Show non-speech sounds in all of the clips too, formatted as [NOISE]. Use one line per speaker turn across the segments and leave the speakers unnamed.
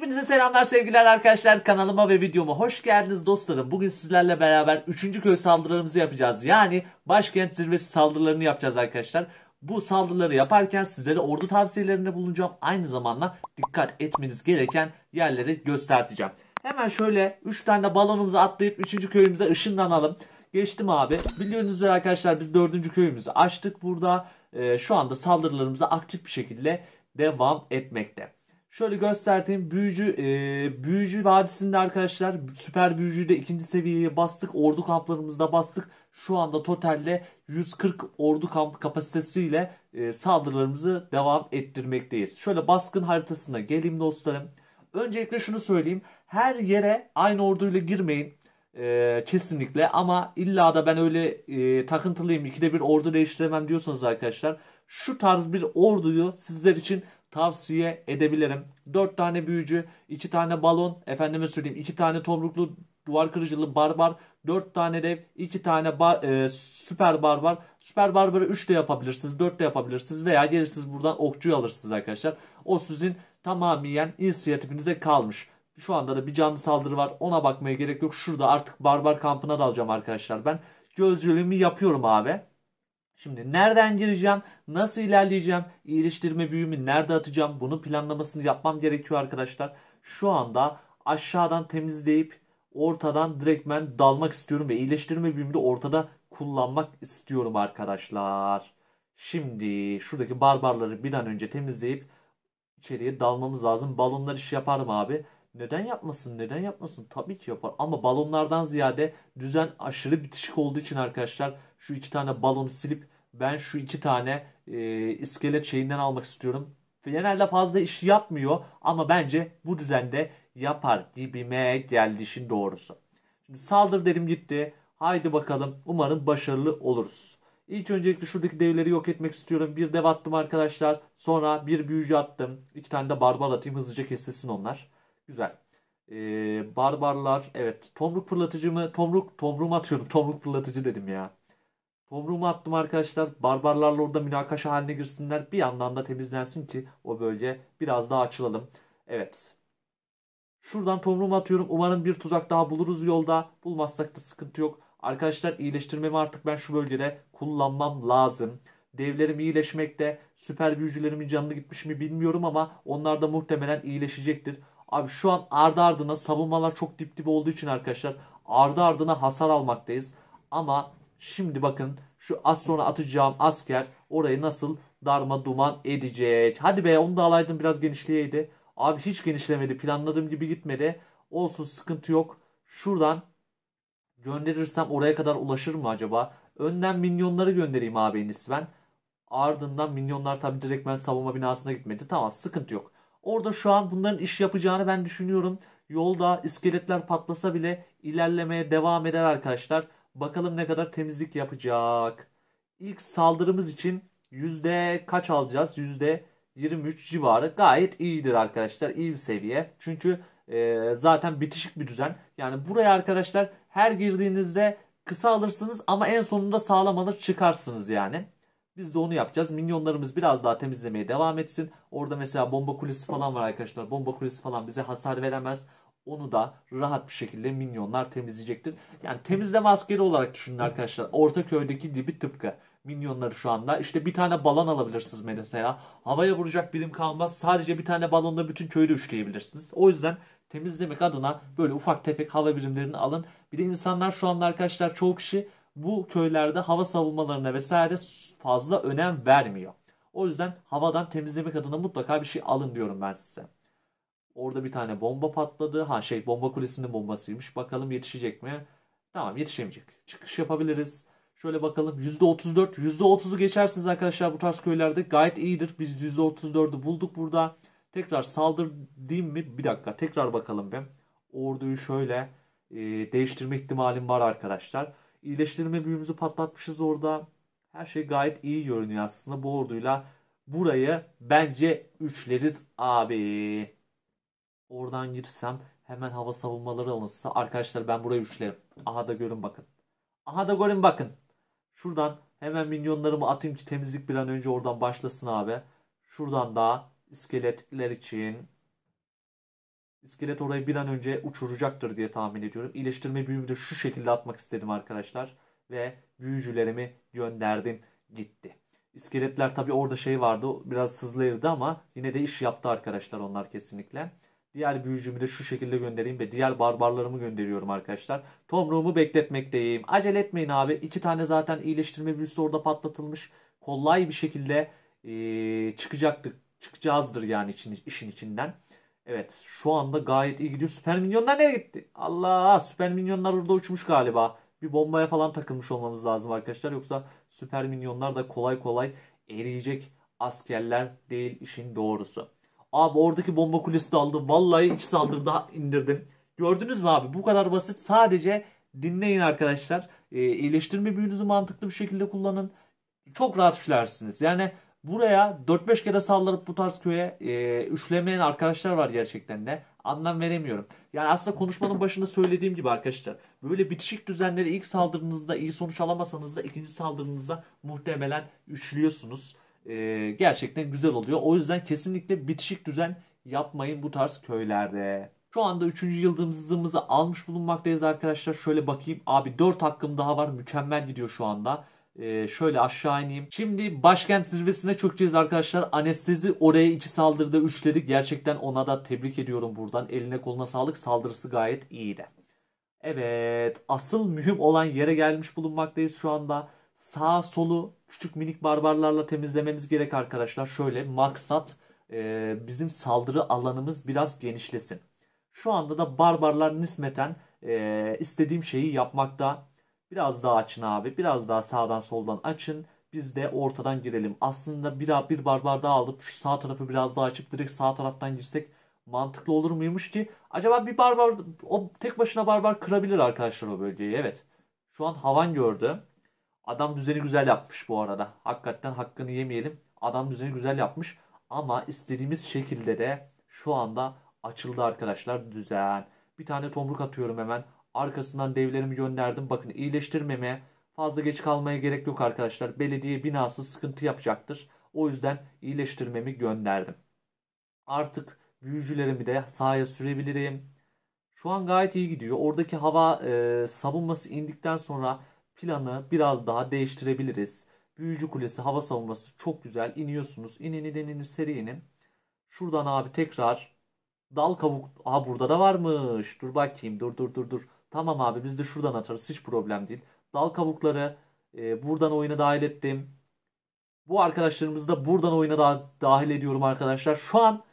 Hepinize selamlar sevgiler arkadaşlar kanalıma ve videoma hoş geldiniz dostlarım. Bugün sizlerle beraber 3. köy saldırılarımızı yapacağız. Yani başkent zirvesi saldırılarını yapacağız arkadaşlar. Bu saldırıları yaparken sizlere ordu tavsiyelerinde bulunacağım. Aynı zamanda dikkat etmeniz gereken yerleri göstereceğim. Hemen şöyle 3 tane balonumuzu atlayıp 3. köyümüze ışınlanalım. Geçtim abi. biliyorsunuz üzere arkadaşlar biz 4. köyümüzü açtık burada. E, şu anda saldırılarımıza aktif bir şekilde devam etmekte. Şöyle göstereyim. Büyücü, e, Büyücü Vadisi'nde arkadaşlar süper büyücüyü de ikinci seviyeye bastık. Ordu kamplarımızda bastık. Şu anda totalle 140 ordu kamp kapasitesiyle e, saldırılarımızı devam ettirmekteyiz. Şöyle baskın haritasına geleyim dostlarım. Öncelikle şunu söyleyeyim. Her yere aynı orduyla girmeyin. E, kesinlikle ama illa da ben öyle e, takıntılıyım ikide bir ordu değiştiremem diyorsanız arkadaşlar şu tarz bir orduyu sizler için tavsiye edebilirim. 4 tane büyücü, 2 tane balon, efendime söyleyeyim 2 tane tomruklu duvar kırıcılı barbar, 4 tane dev, 2 tane bar, e, süper barbar. Süper barbarı 3 de yapabilirsiniz, 4 de yapabilirsiniz veya gelirsiniz buradan okçuyu alırsınız arkadaşlar. O sizin tamamen inisiyatifinize kalmış. Şu anda da bir canlı saldırı var. Ona bakmaya gerek yok. Şurada artık barbar kampına dalacağım arkadaşlar ben. Gözcülüğümü yapıyorum abi. Şimdi nereden gireceğim, nasıl ilerleyeceğim, iyileştirme büyümü nerede atacağım bunu planlamasını yapmam gerekiyor arkadaşlar. Şu anda aşağıdan temizleyip ortadan direkt direktmen dalmak istiyorum ve iyileştirme büyümü de ortada kullanmak istiyorum arkadaşlar. Şimdi şuradaki barbarları bir an önce temizleyip içeriye dalmamız lazım. Balonlar iş yaparım abi. Neden yapmasın? Neden yapmasın? Tabii ki yapar. Ama balonlardan ziyade düzen aşırı bitişik olduğu için arkadaşlar şu iki tane balonu silip ben şu iki tane e, iskelet şeyinden almak istiyorum. Fener'le fazla iş yapmıyor ama bence bu düzende yapar dibime geldi işin doğrusu. Şimdi saldır dedim gitti. Haydi bakalım umarım başarılı oluruz. İlk öncelikle şuradaki devleri yok etmek istiyorum. Bir dev attım arkadaşlar. Sonra bir büyücü attım. İki tane de barbar atayım hızlıca kesilsin onlar. Güzel. Ee, barbarlar. Evet. Tomruk fırlatıcı mı? Tomruk. Tomruğumu atıyorum. [LAUGHS] Tomruk fırlatıcı dedim ya. Tomruğumu attım arkadaşlar. Barbarlarla orada münakaşa haline girsinler. Bir yandan da temizlensin ki o bölge biraz daha açılalım. Evet. Şuradan tomruğumu atıyorum. Umarım bir tuzak daha buluruz yolda. Bulmazsak da sıkıntı yok. Arkadaşlar iyileştirmemi artık ben şu bölgede kullanmam lazım. Devlerim iyileşmekte. Süper büyücülerimin canlı gitmiş mi bilmiyorum ama onlar da muhtemelen iyileşecektir. Abi şu an ardı ardına savunmalar çok dip dip olduğu için arkadaşlar ardı ardına hasar almaktayız. Ama şimdi bakın şu az sonra atacağım asker orayı nasıl darma duman edecek. Hadi be onu da alaydım biraz genişleyeydi. Abi hiç genişlemedi planladığım gibi gitmedi. Olsun sıkıntı yok. Şuradan gönderirsem oraya kadar ulaşır mı acaba? Önden minyonları göndereyim abi en ben. Ardından minyonlar tabi ben savunma binasına gitmedi. Tamam sıkıntı yok. Orada şu an bunların iş yapacağını ben düşünüyorum. Yolda iskeletler patlasa bile ilerlemeye devam eder arkadaşlar. Bakalım ne kadar temizlik yapacak. İlk saldırımız için yüzde kaç alacağız? Yüzde 23 civarı gayet iyidir arkadaşlar. İyi bir seviye. Çünkü e, zaten bitişik bir düzen. Yani buraya arkadaşlar her girdiğinizde kısa alırsınız ama en sonunda sağlam alır çıkarsınız yani. Biz de onu yapacağız. Minyonlarımız biraz daha temizlemeye devam etsin. Orada mesela bomba kulesi falan var arkadaşlar. Bomba kulesi falan bize hasar veremez. Onu da rahat bir şekilde minyonlar temizleyecektir. Yani temizleme askeri olarak düşünün arkadaşlar. Orta köydeki gibi tıpkı minyonları şu anda. İşte bir tane balon alabilirsiniz mesela. Havaya vuracak birim kalmaz. Sadece bir tane balonla bütün köyü üçleyebilirsiniz. O yüzden temizlemek adına böyle ufak tefek hava birimlerini alın. Bir de insanlar şu anda arkadaşlar çoğu kişi bu köylerde hava savunmalarına vesaire fazla önem vermiyor. O yüzden havadan temizlemek adına mutlaka bir şey alın diyorum ben size. Orada bir tane bomba patladı. Ha şey bomba kulesinin bombasıymış. Bakalım yetişecek mi? Tamam yetişemeyecek. Çıkış yapabiliriz. Şöyle bakalım %34, %30'u geçersiniz arkadaşlar bu tarz köylerde. Gayet iyidir. Biz %34'ü bulduk burada. Tekrar saldır diyeyim mi? Bir dakika tekrar bakalım ben. Orduyu şöyle e, değiştirme ihtimalim var arkadaşlar. İyileştirme büyümüzü patlatmışız orada. Her şey gayet iyi görünüyor aslında bu orduyla. Burayı bence üçleriz abi. Oradan girsem hemen hava savunmaları alınsa. Arkadaşlar ben burayı üçlerim. Aha da görün bakın. Aha da görün bakın. Şuradan hemen minyonlarımı atayım ki temizlik bir an önce oradan başlasın abi. Şuradan da iskeletler için İskelet orayı bir an önce uçuracaktır diye tahmin ediyorum. İyileştirme büyümü de şu şekilde atmak istedim arkadaşlar. Ve büyücülerimi gönderdim gitti. İskeletler tabi orada şey vardı biraz sızlayırdı ama yine de iş yaptı arkadaşlar onlar kesinlikle. Diğer büyücümü de şu şekilde göndereyim ve diğer barbarlarımı gönderiyorum arkadaşlar. Tomruğumu bekletmekteyim. Acele etmeyin abi. İki tane zaten iyileştirme büyüsü orada patlatılmış. Kolay bir şekilde ee, çıkacaktık. Çıkacağızdır yani için, işin içinden. Evet şu anda gayet iyi gidiyor. Süper Minyonlar nereye gitti? Allah Süper Minyonlar orada uçmuş galiba. Bir bombaya falan takılmış olmamız lazım arkadaşlar. Yoksa Süper Minyonlar da kolay kolay eriyecek askerler değil işin doğrusu. Abi oradaki bomba kulesi daldı. Vallahi iç saldırıda indirdim. Gördünüz mü abi? Bu kadar basit. Sadece dinleyin arkadaşlar. E, iyileştirme büyünüzü mantıklı bir şekilde kullanın. Çok rahat işlersiniz. Yani Buraya 4-5 kere saldırıp bu tarz köye e, üçlemeyen arkadaşlar var gerçekten de. Anlam veremiyorum. Yani aslında konuşmanın başında söylediğim gibi arkadaşlar. Böyle bitişik düzenleri ilk saldırınızda iyi sonuç alamasanız da ikinci saldırınızda muhtemelen üçlüyorsunuz. E, gerçekten güzel oluyor. O yüzden kesinlikle bitişik düzen yapmayın bu tarz köylerde. Şu anda 3. yıldızımızı almış bulunmaktayız arkadaşlar. Şöyle bakayım. Abi 4 hakkım daha var. Mükemmel gidiyor şu anda. Ee, şöyle aşağı ineyim. Şimdi başkent zirvesine çökeceğiz arkadaşlar. Anestezi oraya iki saldırıda üçledik. Gerçekten ona da tebrik ediyorum buradan. Eline koluna sağlık. Saldırısı gayet iyiydi. Evet asıl mühim olan yere gelmiş bulunmaktayız şu anda. Sağ solu küçük minik barbarlarla temizlememiz gerek arkadaşlar. Şöyle maksat e, bizim saldırı alanımız biraz genişlesin. Şu anda da barbarlar nispeten e, istediğim şeyi yapmakta. Biraz daha açın abi. Biraz daha sağdan soldan açın. Biz de ortadan girelim. Aslında bir, bir barbar daha alıp şu sağ tarafı biraz daha açıp direkt sağ taraftan girsek mantıklı olur muymuş ki? Acaba bir barbar o tek başına barbar kırabilir arkadaşlar o bölgeyi. Evet. Şu an havan gördü. Adam düzeni güzel yapmış bu arada. Hakikaten hakkını yemeyelim. Adam düzeni güzel yapmış. Ama istediğimiz şekilde de şu anda açıldı arkadaşlar düzen. Bir tane tomruk atıyorum hemen. Arkasından devlerimi gönderdim. Bakın iyileştirmeme fazla geç kalmaya gerek yok arkadaşlar. Belediye binası sıkıntı yapacaktır. O yüzden iyileştirmemi gönderdim. Artık büyücülerimi de sahaya sürebilirim. Şu an gayet iyi gidiyor. Oradaki hava e, savunması indikten sonra planı biraz daha değiştirebiliriz. Büyücü kulesi hava savunması çok güzel. İniyorsunuz. İnin inin inin seri inin. Şuradan abi tekrar dal kabuk. Aha burada da varmış. Dur bakayım dur dur dur dur. Tamam abi biz de şuradan atarız hiç problem değil. Dal kavukları e, buradan oyuna dahil ettim. Bu arkadaşlarımızı da buradan oyuna da dahil ediyorum arkadaşlar. Şu an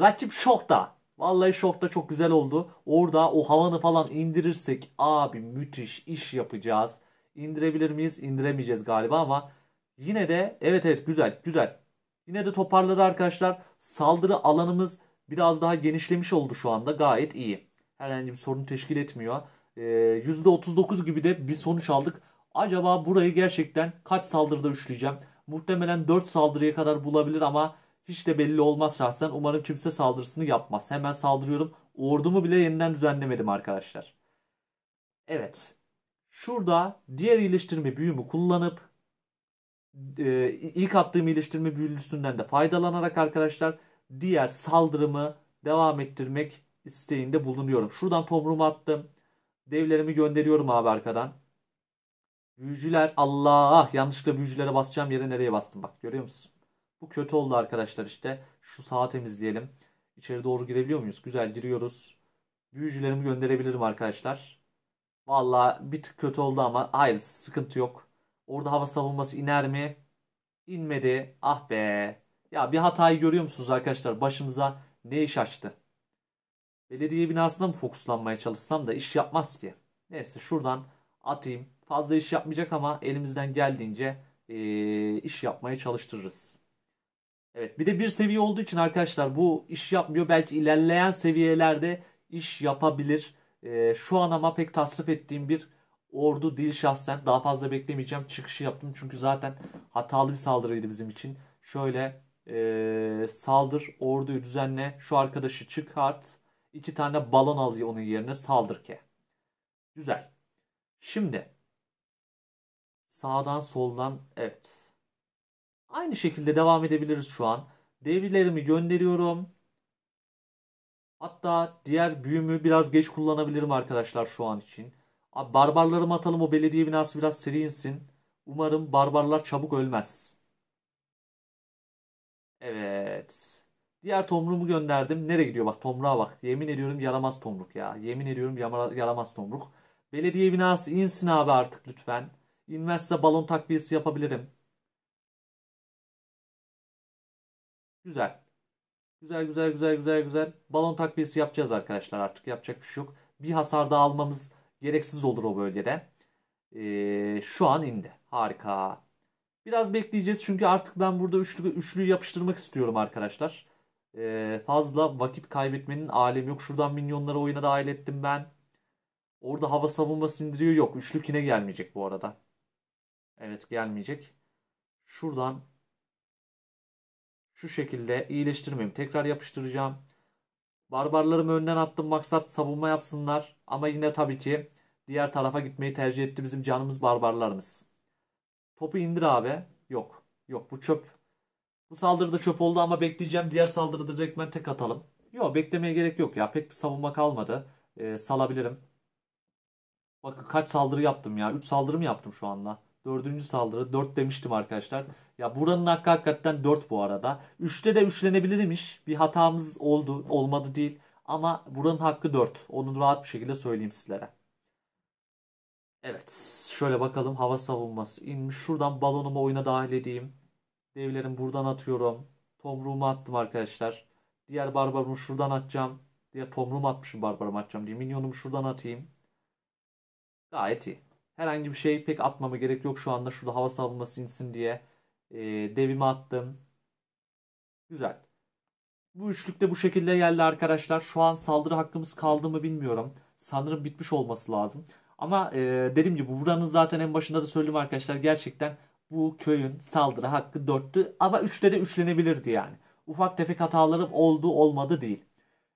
rakip şokta. Vallahi şokta çok güzel oldu. Orada o havanı falan indirirsek abi müthiş iş yapacağız. İndirebilir miyiz? İndiremeyeceğiz galiba ama yine de evet evet güzel güzel. Yine de toparladı arkadaşlar. Saldırı alanımız biraz daha genişlemiş oldu şu anda. Gayet iyi. Herhangi bir sorun teşkil etmiyor e, ee, %39 gibi de bir sonuç aldık. Acaba burayı gerçekten kaç saldırıda üçleyeceğim? Muhtemelen 4 saldırıya kadar bulabilir ama hiç de belli olmaz şahsen. Umarım kimse saldırısını yapmaz. Hemen saldırıyorum. Ordumu bile yeniden düzenlemedim arkadaşlar. Evet. Şurada diğer iyileştirme büyümü kullanıp e, ilk attığım iyileştirme büyülüsünden de faydalanarak arkadaşlar diğer saldırımı devam ettirmek isteğinde bulunuyorum. Şuradan tomrumu attım. Devlerimi gönderiyorum abi arkadan. Büyücüler Allah yanlışlıkla büyücülere basacağım yere nereye bastım bak görüyor musun? Bu kötü oldu arkadaşlar işte. Şu sağı temizleyelim. İçeri doğru girebiliyor muyuz? Güzel giriyoruz. Büyücülerimi gönderebilirim arkadaşlar. Vallahi bir tık kötü oldu ama hayır sıkıntı yok. Orada hava savunması iner mi? İnmedi. Ah be. Ya bir hatayı görüyor musunuz arkadaşlar? Başımıza ne iş açtı? Belediye binasına mı fokuslanmaya çalışsam da iş yapmaz ki. Neyse şuradan atayım. Fazla iş yapmayacak ama elimizden geldiğince e, iş yapmaya çalıştırırız. Evet bir de bir seviye olduğu için arkadaşlar bu iş yapmıyor. Belki ilerleyen seviyelerde iş yapabilir. E, şu an ama pek tasrif ettiğim bir ordu değil şahsen. Daha fazla beklemeyeceğim. Çıkışı yaptım çünkü zaten hatalı bir saldırıydı bizim için. Şöyle e, saldır orduyu düzenle şu arkadaşı çıkart İki tane balon al onun yerine saldır ki. Güzel. Şimdi sağdan soldan evet. Aynı şekilde devam edebiliriz şu an. Devrilerimi gönderiyorum. Hatta diğer büyümü biraz geç kullanabilirim arkadaşlar şu an için. Abi barbarlarımı atalım o belediye binası biraz seri insin. Umarım barbarlar çabuk ölmez. Evet. Diğer tomruğumu gönderdim. Nereye gidiyor bak tomruğa bak. Yemin ediyorum yaramaz tomruk ya. Yemin ediyorum yaramaz tomruk. Belediye binası insin abi artık lütfen. İnmezse balon takviyesi yapabilirim. Güzel. Güzel güzel güzel güzel güzel. Balon takviyesi yapacağız arkadaşlar artık. Yapacak bir şey yok. Bir hasar daha almamız gereksiz olur o bölgede. Ee, şu an indi. Harika. Biraz bekleyeceğiz çünkü artık ben burada üçlü, üçlüyü yapıştırmak istiyorum arkadaşlar e, fazla vakit kaybetmenin alemi yok. Şuradan minyonları oyuna dahil ettim ben. Orada hava savunma sindiriyor yok. Üçlük yine gelmeyecek bu arada. Evet gelmeyecek. Şuradan şu şekilde iyileştirmeyeyim. Tekrar yapıştıracağım. Barbarlarımı önden attım maksat savunma yapsınlar. Ama yine tabii ki diğer tarafa gitmeyi tercih etti bizim canımız barbarlarımız. Topu indir abi. Yok. Yok bu çöp bu saldırıda çöp oldu ama bekleyeceğim diğer saldırıda direktmen tek atalım. Yok beklemeye gerek yok ya. Pek bir savunma kalmadı. Ee, salabilirim. Bakın kaç saldırı yaptım ya. 3 saldırı mı yaptım şu anda? Dördüncü saldırı. 4 demiştim arkadaşlar. Ya buranın hakkı hakikaten 4 bu arada. 3'te de üçlenebilirim iş. Bir hatamız oldu. Olmadı değil. Ama buranın hakkı 4. Onu rahat bir şekilde söyleyeyim sizlere. Evet. Şöyle bakalım hava savunması inmiş. Şuradan balonumu oyuna dahil edeyim. Devlerim buradan atıyorum. Tomruğumu attım arkadaşlar. Diğer barbarımı şuradan atacağım. Diğer tomruğumu atmışım barbarımı atacağım diye. Minyonumu şuradan atayım. Gayet iyi. Herhangi bir şey pek atmama gerek yok şu anda. Şurada hava savunması insin diye. E, devimi attım. Güzel. Bu üçlük de bu şekilde geldi arkadaşlar. Şu an saldırı hakkımız kaldı mı bilmiyorum. Sanırım bitmiş olması lazım. Ama e, dediğim gibi buranın zaten en başında da söyledim arkadaşlar. Gerçekten bu köyün saldırı hakkı 4'tü ama 3'te de üçlenebilirdi yani. Ufak tefek hatalarım oldu olmadı değil.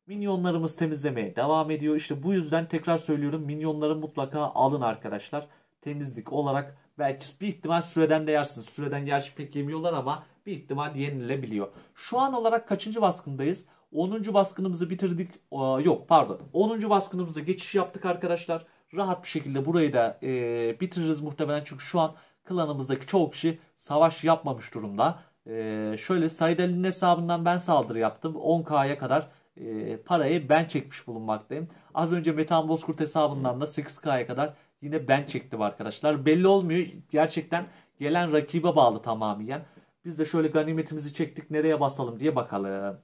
Minyonlarımız temizlemeye devam ediyor. İşte bu yüzden tekrar söylüyorum minyonları mutlaka alın arkadaşlar. Temizlik olarak belki bir ihtimal süreden de yersiniz. Süreden gerçi pek yemiyorlar ama bir ihtimal yenilebiliyor. Şu an olarak kaçıncı baskındayız? 10. baskınımızı bitirdik. Ee, yok pardon. 10. baskınımıza geçiş yaptık arkadaşlar. Rahat bir şekilde burayı da e, bitiririz muhtemelen. Çünkü şu an klanımızdaki çoğu kişi savaş yapmamış durumda. Ee, şöyle Said Ali'nin hesabından ben saldırı yaptım. 10K'ya kadar e, parayı ben çekmiş bulunmaktayım. Az önce Metan Bozkurt hesabından da 8K'ya kadar yine ben çektim arkadaşlar. Belli olmuyor. Gerçekten gelen rakibe bağlı tamamen. Biz de şöyle ganimetimizi çektik nereye basalım diye bakalım.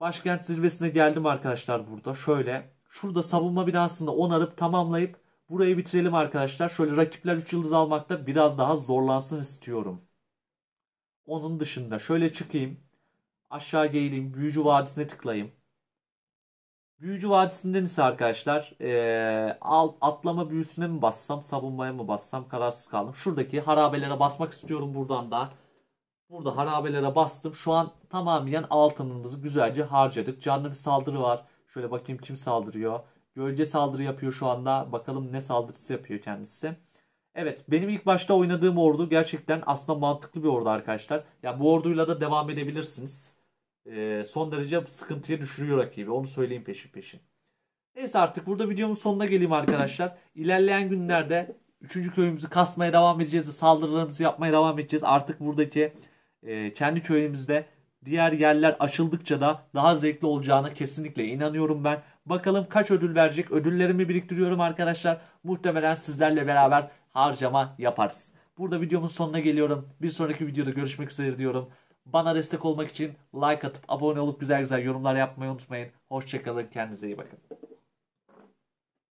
Başkent zirvesine geldim arkadaşlar burada. Şöyle şurada savunma binasını onarıp tamamlayıp Burayı bitirelim arkadaşlar. Şöyle rakipler 3 yıldız almakta biraz daha zorlansın istiyorum. Onun dışında şöyle çıkayım. Aşağı geleyim. Büyücü Vadisi'ne tıklayayım. Büyücü Vadisi'nden ise arkadaşlar ee, alt, atlama büyüsüne mi bassam savunmaya mı bassam kararsız kaldım. Şuradaki harabelere basmak istiyorum buradan da. Burada harabelere bastım. Şu an tamamen altınımızı güzelce harcadık. Canlı bir saldırı var. Şöyle bakayım kim saldırıyor. Gölge saldırı yapıyor şu anda. Bakalım ne saldırısı yapıyor kendisi. Evet benim ilk başta oynadığım ordu gerçekten aslında mantıklı bir ordu arkadaşlar. Ya yani bu orduyla da devam edebilirsiniz. Ee, son derece sıkıntıya düşürüyor rakibi. Onu söyleyeyim peşin peşin. Neyse artık burada videomun sonuna geleyim arkadaşlar. İlerleyen günlerde 3. köyümüzü kasmaya devam edeceğiz. Saldırılarımızı yapmaya devam edeceğiz. Artık buradaki e, kendi köyümüzde diğer yerler açıldıkça da daha zevkli olacağına kesinlikle inanıyorum ben. Bakalım kaç ödül verecek. Ödüllerimi biriktiriyorum arkadaşlar. Muhtemelen sizlerle beraber harcama yaparız. Burada videomun sonuna geliyorum. Bir sonraki videoda görüşmek üzere diyorum. Bana destek olmak için like atıp abone olup güzel güzel yorumlar yapmayı unutmayın. Hoşçakalın. Kendinize iyi bakın.